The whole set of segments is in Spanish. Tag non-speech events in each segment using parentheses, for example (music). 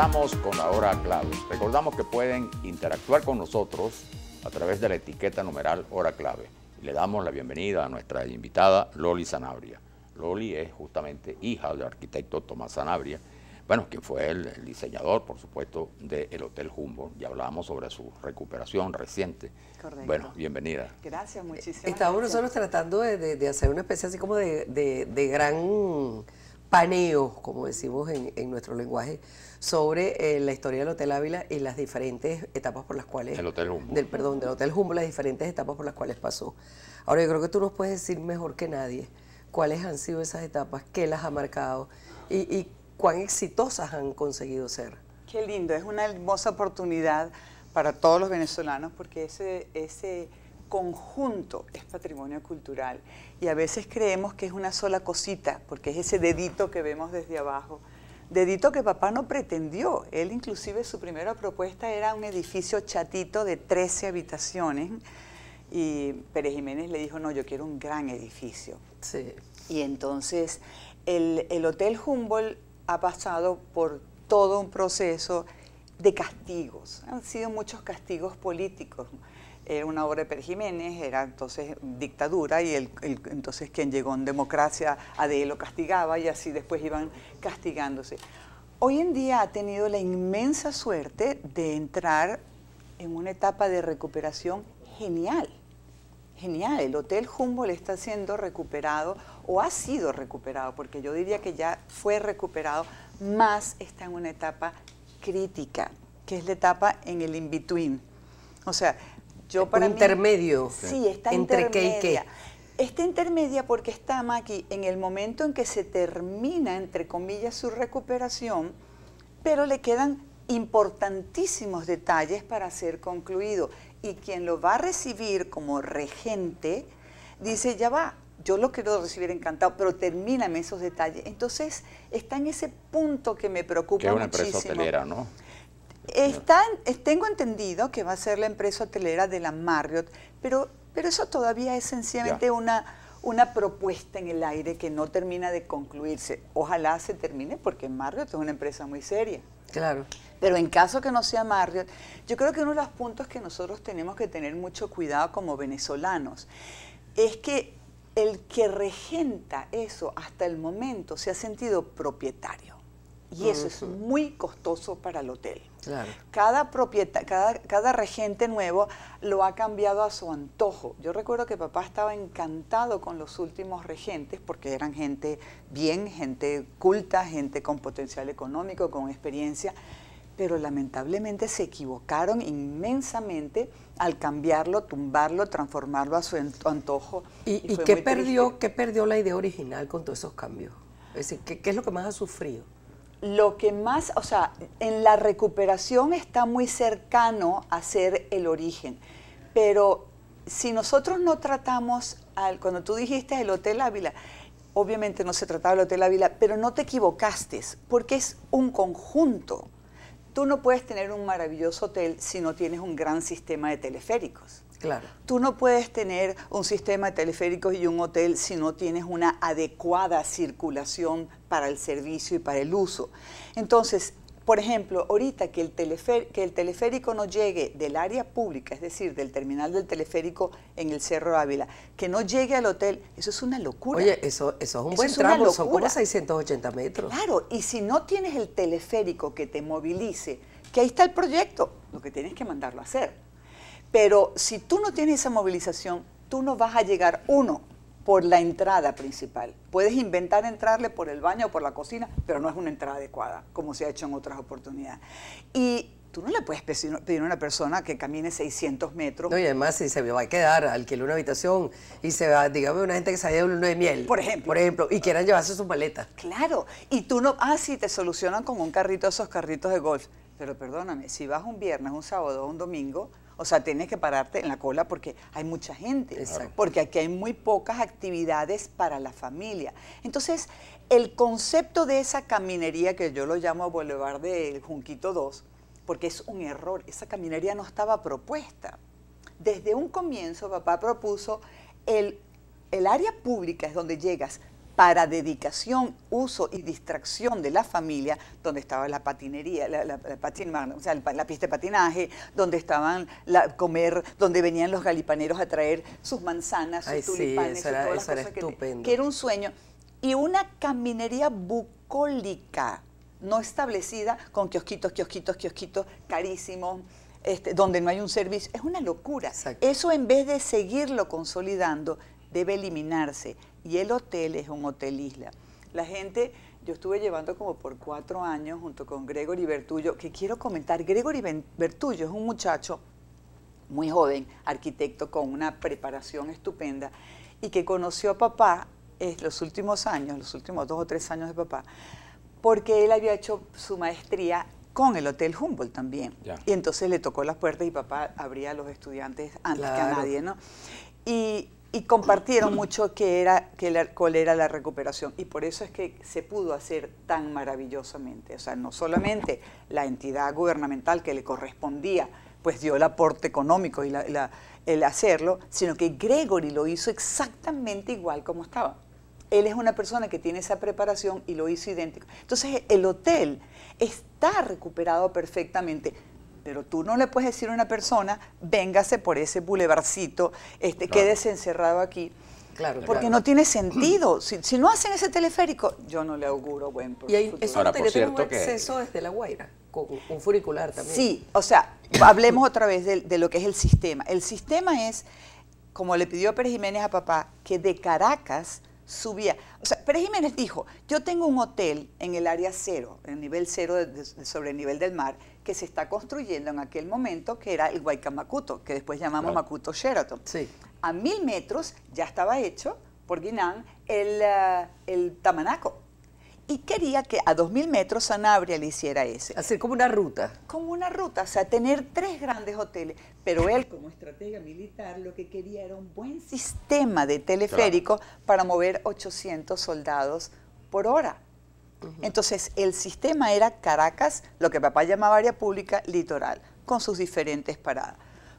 Estamos con la hora clave. Recordamos que pueden interactuar con nosotros a través de la etiqueta numeral hora clave. le damos la bienvenida a nuestra invitada Loli Sanabria. Loli es justamente hija del arquitecto Tomás Sanabria, bueno, quien fue el, diseñador, por supuesto, del Hotel Humboldt. Ya hablábamos sobre su recuperación reciente. Correcto. Bueno, bienvenida. Gracias, eh, muchísimas Estamos nosotros tratando de, de, hacer una especie así como de, gran paneo, como decimos en, en nuestro lenguaje, sobre eh, la historia del Hotel Ávila y las diferentes etapas por las cuales... El Hotel Humboldt. Del, perdón, del Hotel Humboldt, las diferentes etapas por las cuales pasó. Ahora, yo creo que tú nos puedes decir mejor que nadie cuáles han sido esas etapas, qué las ha marcado y, y cuán exitosas han conseguido ser. Qué lindo, es una hermosa oportunidad para todos los venezolanos porque ese... ese conjunto es patrimonio cultural y a veces creemos que es una sola cosita, porque es ese dedito que vemos desde abajo. Dedito que papá no pretendió. Él inclusive su primera propuesta era un edificio chatito de 13 habitaciones y Pérez Jiménez le dijo, no, yo quiero un gran edificio. Y entonces el, el Hotel Humboldt ha pasado por todo un proceso de castigos. Han sido muchos castigos políticos era eh, una obra de Per Jiménez, era entonces dictadura y el, entonces quien llegó en democracia a de lo castigaba y así después iban castigándose. Hoy en día ha tenido la inmensa suerte de entrar en una etapa de recuperación genial. Genial, el Hotel Humboldt está siendo recuperado o ha sido recuperado, porque yo diría que ya fue recuperado, más está en una etapa crítica, que es la etapa en el in-between. O sea, yo para intermedio. Sí, está entre intermedia. qué y qué. Está intermedia porque está, Maki, en el momento en que se termina, entre comillas, su recuperación, pero le quedan importantísimos detalles para ser concluido. Y quien lo va a recibir como regente, dice, ya va, yo lo quiero recibir encantado, pero termíname esos detalles. Entonces, está en ese punto que me preocupa que una Empresa hotelera, ¿no? tengo entendido que va a ser la empresa hotelera de la Marriott, pero, eso todavía es sencillamente una, una propuesta en el aire que no termina de concluirse. Ojalá se termine porque Marriott es una empresa muy seria. Claro. Pero en caso que no sea Marriott, yo creo que uno de los puntos que nosotros tenemos que tener mucho cuidado como venezolanos es que el que regenta eso hasta el momento se ha sentido propietario. Y eso es muy costoso para el hotel. Cada, propieta, cada, regente nuevo lo ha cambiado a su antojo. Yo recuerdo que papá estaba encantado con los últimos regentes porque eran gente bien, gente culta, gente con potencial económico, con experiencia, pero lamentablemente se equivocaron inmensamente al cambiarlo, tumbarlo, transformarlo a su antojo. ¿Y, qué, perdió, perdió la idea original con todos esos cambios? qué es lo que más ha sufrido? lo que más, o sea, en la recuperación está muy cercano a ser el origen, pero si nosotros no tratamos, al, cuando tú dijiste el Hotel Ávila, obviamente no se trataba el Hotel Ávila, pero no te equivocaste, porque es un conjunto. Tú no puedes tener un maravilloso hotel si no tienes un gran sistema de teleféricos. Claro. Tú no puedes tener un sistema de teleféricos y un hotel si no tienes una adecuada circulación para el servicio y para el uso. Entonces, por ejemplo, ahorita que el, que el teleférico no llegue del área pública, es decir, del terminal del teleférico en el Cerro Ávila, que no llegue al hotel, eso es una locura. Oye, eso, eso es un buen es tramo, son como 680 metros. Claro, y si no tienes el teleférico que te movilice, que ahí está el proyecto, lo que tienes que mandarlo a hacer. Pero si tú no tienes esa movilización, tú no vas a llegar, uno, por la entrada principal. Puedes inventar entrarle por el baño o por la cocina, pero no es una entrada adecuada, como se ha hecho en otras oportunidades. Y tú no le puedes pedir a una persona que camine 600 metros. No, y además si se va a quedar, alquiló una habitación y se va, digamos, una gente que se de de luna de miel. Por ejemplo. Por ejemplo, y quieran llevarse sus maletas. Claro, y tú no, ah, sí, te solucionan con un carrito, esos carritos de golf. Pero perdóname, si vas un viernes, un sábado, un domingo, o sea, tienes que pararte en la cola porque hay mucha gente, porque aquí hay muy pocas actividades para la familia. Entonces, el concepto de esa caminería, que yo lo llamo Boulevard del Junquito 2, porque es un error, esa caminería no estaba propuesta. Desde un comienzo, papá propuso el, el área pública es donde llegas para dedicación, uso y distracción de la familia, donde estaba la patinería, la, pista de patinaje, donde estaban la comer, donde venían los galipaneros a traer sus manzanas, sus tulipanes, que, era un sueño. Y una caminería bucólica, no establecida, con kiosquitos, kiosquitos, kiosquitos, carísimos, este, donde no hay un servicio. Es una locura. Eso en vez de seguirlo consolidando, debe eliminarse y el hotel es un hotel isla. La gente, yo estuve llevando como por cuatro años junto con Gregory Bertullo, que quiero comentar, Gregory Bertullo es un muchacho muy joven, arquitecto con una preparación estupenda, y que conoció a papá en los últimos años, los últimos dos o tres años de papá, porque él había hecho su maestría con el Hotel Humboldt también. Y entonces le tocó las puertas y papá abría a los estudiantes antes que a nadie, ¿no? Y y compartieron mucho que era, que cuál era la recuperación y por eso es que se pudo hacer tan maravillosamente. O sea, no solamente la entidad gubernamental que le correspondía, pues dio el aporte económico y el hacerlo, sino que Gregory lo hizo exactamente igual como estaba. Él es una persona que tiene esa preparación y lo hizo idéntico. Entonces el hotel está recuperado perfectamente pero tú no le puedes decir a una persona, véngase por ese bulevarcito, este, quédese encerrado aquí. Claro, porque no tiene sentido. (clears throat) Si, no hacen ese teleférico, yo no le auguro buen Y eso Ahora, por acceso desde La Guaira, con, furicular también. Sí, o sea, hablemos otra vez de, lo que es el sistema. El sistema es, como le pidió Pérez Jiménez a papá, que de Caracas subía. O sea, Pérez Jiménez dijo, yo tengo un hotel en el área cero, en el nivel cero sobre el nivel del mar, que se está construyendo en aquel momento, que era el Guaycamacuto, que después llamamos Macuto Sheraton. A mil metros ya estaba hecho por Guinán el, eh, Tamanaco. Y quería que a dos mil metros Sanabria le hiciera ese. Hacer como una ruta. Como una ruta, o sea, tener tres grandes hoteles. Pero él, como estratega militar, lo que quería era un buen sistema de teleférico para mover 800 soldados por hora. Entonces, el sistema era Caracas, lo que papá llamaba área pública litoral, con sus diferentes paradas.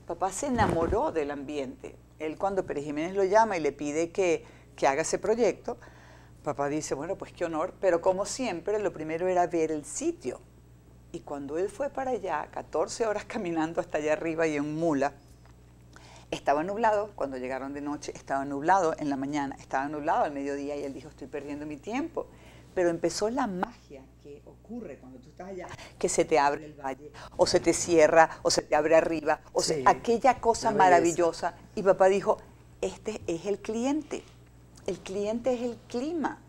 Papá se enamoró del ambiente. Él cuando Pérez Jiménez lo llama y le pide que, que haga ese proyecto, papá dice, bueno, pues qué honor, pero como siempre, lo primero era ver el sitio. Y cuando él fue para allá, 14 horas (laughs) caminando hasta allá arriba y en mula, estaba nublado, cuando llegaron de noche estaba nublado en la mañana, estaba nublado al mediodía y él dijo, estoy perdiendo mi tiempo pero empezó la magia que ocurre cuando tú estás allá, que se te abre el valle, o se te cierra, o se te abre arriba, o sea, aquella cosa maravillosa. Y papá dijo, este es el cliente, el cliente es el clima.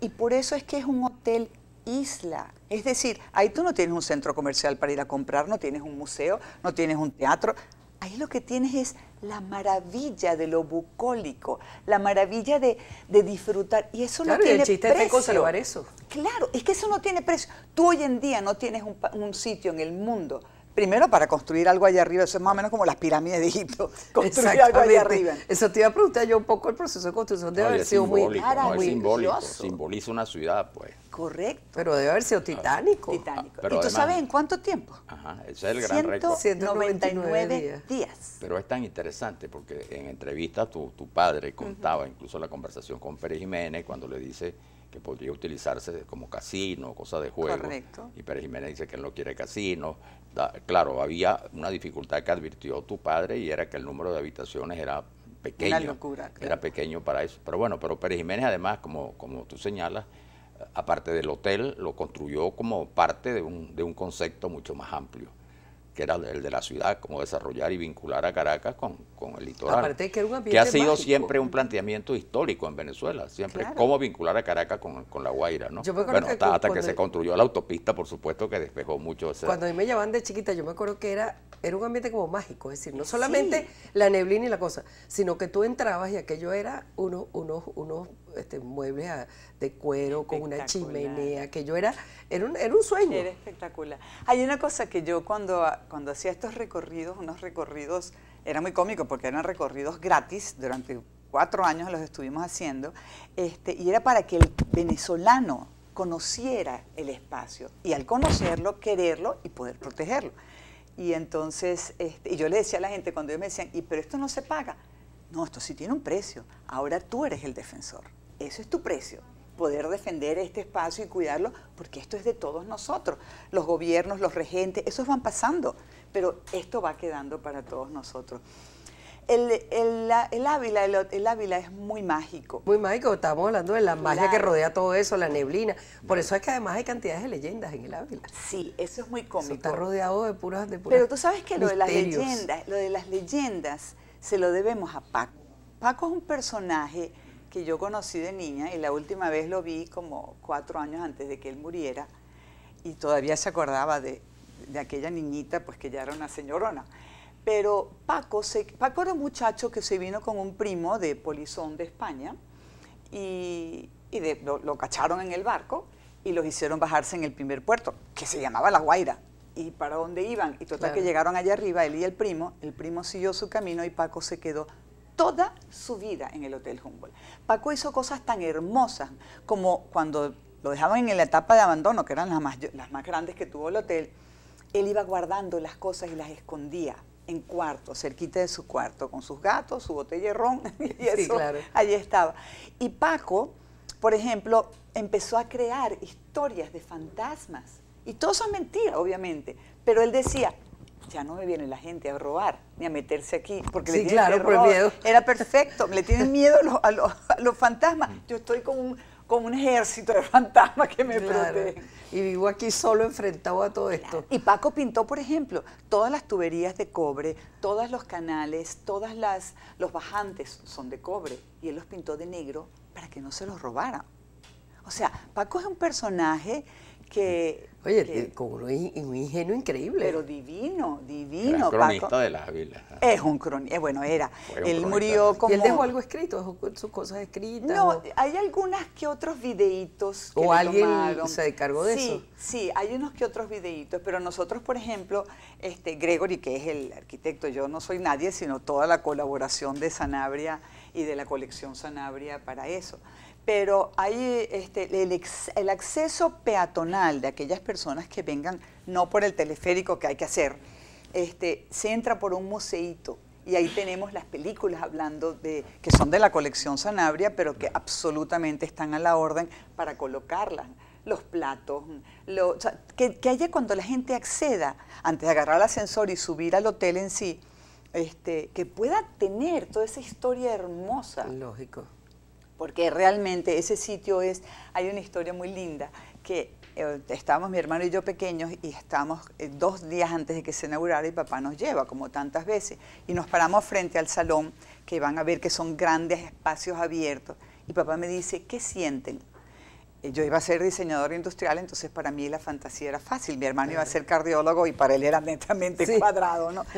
Y por eso es que es un hotel isla. Es decir, ahí tú no tienes un centro comercial para ir a comprar, no tienes un museo, no tienes un teatro, ahí lo que tienes es la maravilla de lo bucólico, la maravilla de, disfrutar. Y eso no tiene el chiste precio. eso. Claro, es que eso no tiene precio. Tú hoy en día no tienes un, un sitio en el mundo Primero para construir algo allá arriba, eso es más o menos como las pirámides de Egipto, (laughs) construir algo allá arriba. Eso te iba a preguntar yo un poco el proceso de construcción debe haber sido muy simboliza una ciudad, pues. Correcto. Pero debe haber sido ah, titánico. titánico. ¿Y tú sabes en cuánto tiempo? Ajá, ese es el gran récord. 199 días. Pero es tan interesante porque en entrevista tu, padre contaba incluso la conversación con Pérez Jiménez cuando le dice que podría utilizarse como casino, cosa de juego. Correcto. Y Pérez Jiménez dice que él no quiere casino, claro, había una dificultad que advirtió tu padre y era que el número de habitaciones era pequeño. Era pequeño para eso. Pero bueno, pero Pérez Jiménez además, como, como tú señalas, eh, aparte del hotel, lo construyó como parte de un, de un concepto mucho más amplio que era el de la ciudad, cómo desarrollar y vincular a Caracas con, el litoral. Aparte que, ha sido siempre un planteamiento histórico en Venezuela, siempre cómo vincular a Caracas con, La Guaira, ¿no? bueno, hasta, que se construyó la autopista, por supuesto, que despejó mucho ese... Cuando a mí me llamaban de chiquita, yo me acuerdo que era, era un ambiente como mágico, es decir, no solamente la neblina y la cosa, sino que tú entrabas y aquello era unos, unos, unos este, muebles de cuero con una chimenea, que yo era, era un, era un sueño. Era espectacular. Hay una cosa que yo cuando, cuando hacía estos recorridos, unos recorridos, era muy cómico porque eran recorridos gratis durante cuatro años los estuvimos haciendo, este, y era para que el venezolano conociera el espacio y al conocerlo, quererlo y poder protegerlo. Y entonces, este, y yo le decía a la gente cuando ellos me decían, y pero esto no se paga. No, esto sí tiene un precio. Ahora tú eres el defensor. Eso es tu precio, poder defender este espacio y cuidarlo, porque esto es de todos nosotros, los gobiernos, los regentes, esos van pasando, pero esto va quedando para todos nosotros. El, Ávila, el, Ávila es muy mágico. Muy mágico, estamos hablando de la magia que rodea todo eso, la neblina. Por eso es que además hay cantidades de leyendas en el Ávila. Sí, eso es muy cómico. está rodeado de puras, de Pero tú sabes que lo de las leyendas, lo de las leyendas se lo debemos a Paco. Paco es un personaje que yo conocí de niña y la última vez lo vi como cuatro años antes de que él muriera y todavía se acordaba de, aquella niñita, pues que ya era una señorona. Pero Paco, se, Paco era un muchacho que se vino con un primo de Polizón de España y, lo, cacharon en el barco y los hicieron bajarse en el primer puerto, que se llamaba La Guaira. ¿Y para dónde iban? Y total que llegaron allá arriba, él y el primo, el primo siguió su camino y Paco se quedó toda su vida en el Hotel Humboldt. Paco hizo cosas tan hermosas como cuando lo dejaban en la etapa de abandono, que eran las más, las más grandes que tuvo el hotel, él iba guardando las cosas y las escondía en cuarto, cerquita de su cuarto, con sus gatos, su botella de ron, (laughs) y eso, claro. allí estaba. Y Paco, por ejemplo, empezó a crear historias de fantasmas. Y todo son es mentira, obviamente, pero él decía, ya no me viene la gente a robar ni a meterse aquí, porque le tienen miedo. Era perfecto, le tienen (laughs) miedo a los, fantasmas. Mm. Yo estoy con un, ejército de fantasmas que me protege Y vivo aquí solo enfrentado a todo esto. Y Paco pintó, por ejemplo, todas las tuberías de cobre, todos los canales, todas las los bajantes son de cobre y él los pintó de negro para que no se los robaran. O sea, Paco es un personaje que... Oye, como un, ingenio increíble. Pero divino, divino. cronista de las Es un cronista, eh, bueno, era. él murió como... ¿Y él dejó algo escrito, dejó sus cosas escritas? No, hay algunas que otros videitos que ¿O alguien se encargó de eso? Sí, hay unos que otros videitos, pero nosotros, por ejemplo, este Gregory, que es el arquitecto, yo no soy nadie, sino toda la colaboración de Sanabria y de la colección Sanabria para eso. Pero hay este, el, acceso peatonal de aquellas personas que vengan, no por el teleférico que hay que hacer, este, se entra por un museito y ahí tenemos las películas hablando de que son de la colección Sanabria, pero que absolutamente están a la orden para colocarlas los platos, que, que, haya cuando la gente acceda, antes de agarrar el ascensor y subir al hotel en sí, este, que pueda tener toda esa historia hermosa. Lógico. Porque realmente ese sitio es, hay una historia muy linda que eh, estábamos mi hermano y yo pequeños y estamos eh, dos días antes de que se inaugurara y papá nos lleva, como tantas veces, y nos paramos frente al salón, que van a ver que son grandes espacios abiertos, y papá me dice, ¿qué sienten? Eh, yo iba a ser diseñador industrial, entonces para mí la fantasía era fácil. Mi hermano iba a ser cardiólogo y para él era netamente cuadrado, ¿no? (laughs)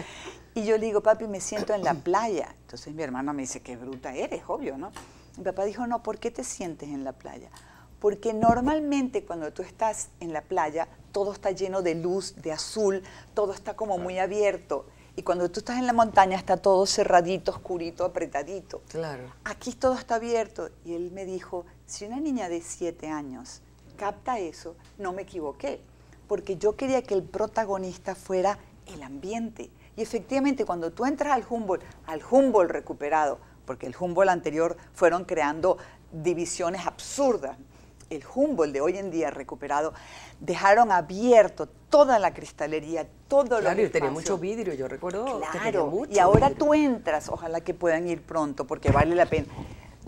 Y yo le digo, papi, me siento en la (coughs) playa. Entonces mi hermano me dice, qué bruta eres, obvio, ¿no? Mi papá dijo, no, ¿por qué te sientes en la playa? Porque normalmente cuando tú estás en la playa, todo está lleno de luz, de azul, todo está como muy abierto. Y cuando tú estás en la montaña está todo cerradito, oscurito, apretadito. Claro. Aquí todo está abierto. Y él me dijo, si una niña de siete años capta eso, no me equivoqué. Porque yo quería que el protagonista fuera el ambiente y efectivamente, cuando tú entras al Humboldt, al Humboldt recuperado, porque el Humboldt anterior fueron creando divisiones absurdas, el Humboldt de hoy en día recuperado, dejaron abierto toda la cristalería, todo lo que tenía mucho vidrio, yo recuerdo. Claro, y ahora tú entras, ojalá que puedan ir pronto, porque vale la pena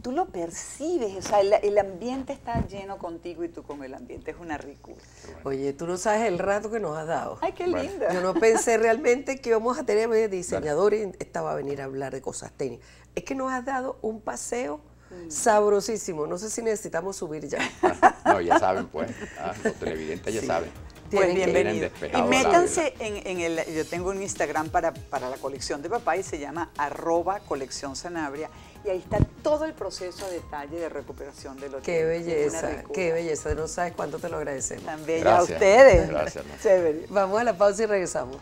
tú lo percibes, o sea, el, ambiente está lleno contigo y tú con el ambiente, es una ricura. Oye, tú no sabes el rato que nos has dado. Ay, qué lindo. Yo no pensé (laughs) realmente que íbamos a tener diseñadores y estaba a venir a hablar de cosas técnicas. Es que nos has dado un paseo mm. sabrosísimo, no sé si necesitamos subir ya. Ah, no, ya saben pues, ah, los televidentes ya saben. Pues bienvenido. Y métanse en, el, yo tengo un Instagram para, para la colección de papá y se llama arroba colección sanabria y ahí está todo el proceso a detalle de recuperación del otro. Qué belleza, qué belleza. No sabes cuánto te lo agradecemos. También a ustedes. Vamos a la pausa y regresamos.